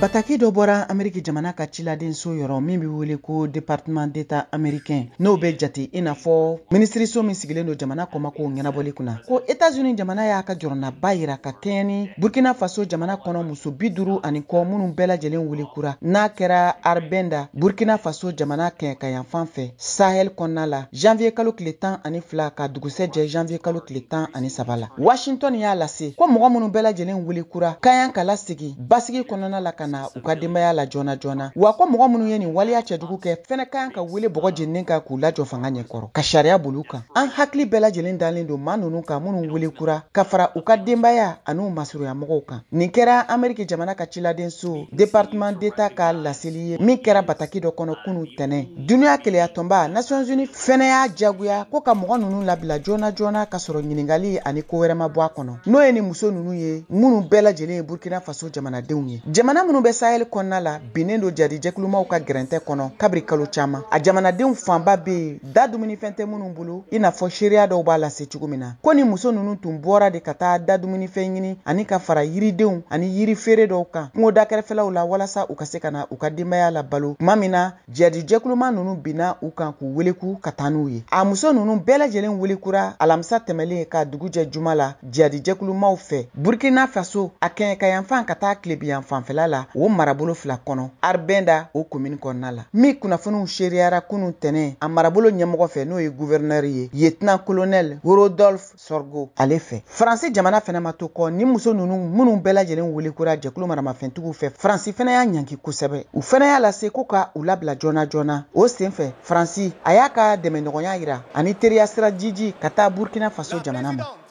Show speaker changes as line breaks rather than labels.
bataki dɔ bɔra ameriki jamana ka ciladenso yɔrɔ min be wele ko departement d'etat amérikain n'o be jate i n'a fɔ minisiriso min sigilen do jamana kɔmakow ɲɛnabɔli kunna ko etats-uni jamana y'a ka jɔrɔnaba yira ka kɛɲɛ ni burkina faso jamana kɔnɔ muso bi duru ani kɔ minw bɛɛ lajɛlen welekura n'a kɛra arbenda burkina faso jamana kɛ ka yanfan fɛ sahɛl kɔnɔna la janviye kalo tile tan ani fila ka dugusɛ jɛ janviye kalo tile tan ani saba la washingtɔn y'a lase ko mɔgɔ minnw bɛɛ lajɛlen welekura ka yan ka lasegi basigi kɔnɔna la ka na u ka denbaya la joona joona wa ko mɔgɔ minnu ye nin waleya cɛjugu kɛ fɛnɛ ka ka wele bɔgɔ jeninen kan k'u lajɔ fanga ɲɛ kɔrɔ ka sariya bolu kan an hakili bɛɛ lajɛlen dalen don ma nunu kan minnu wele kura ka fara u ka denbaya an'u masurunyamɔgɔw kan nin kɛra ameriki jamana ka ciladenso departeman d'eta ka laseli ye min kɛra bataki dɔ kɔnɔ kunu tɛnɛ duniɲa keleya nations uni fɛnɛ y'a jaguya ko ka mɔgɔ nunu labila joona joona ka sɔrɔ ɲiningali ani ko wɛrɛma bɔ a kɔnɔ n'o ye nin muso nunu ye minnu bɛɛ lajɛlen ye burkina faso jamanadenw ye jamana minw bɛ sahɛli kɔnɔna la binnen do jadijɛkulumaw ka gɛrɛntɛ kɔnɔ kabiri kalo caaman a jamanadenw fanba be yen da dumunifɛn tɛ minw bolo i n'a fɔ seereya dɔw b'a lase cogo min na ko ni muso nunu tun bɔra de ka taa da dumunifɛn ɲini ani ka fara yiridenw ani yiri feere dɔw kan kungo dakɛrɛfɛlaw la walasa u ka se ka na u ka denbaya la balo tuma min na jadijɛkuluma nunu binna u kan k'u weleku ka taa n'u ye a muso nunu bɛɛ lajɛlen welekura alamisa tɛmɛlen ka dugujɛ juma la jadijɛkulumaw fɛ burkina faso a kɛɲɛkayanfan ka taa kilebiyan fanfɛla la o marabolo fila kɔnɔ arbɛnda o komuni kɔnɔna la min kunnafoniw seereyara kunu tɛnɛ a marabolo ɲɛmɔgɔ fɛ n'o ye guvɛrnɛri ye yetina kolonɛl rodolf sorgo ale fɛ faransi jamana fɛnɛ ma to kɔ ni muso nunu minw bɛɛlajɛlen lajɛlen welekura jɛkulu maramafɛntigiw fɛ faransi fɛnɛ y'a ɲanki kosɛbɛ u fɛnɛ y'a lase ko ka u labila jɔna jɔna o sen fɛ faransi a y'a ka dɛmɛɲɔgɔnya yira ani teriya sira jiji ka taa burkina faso jamana ma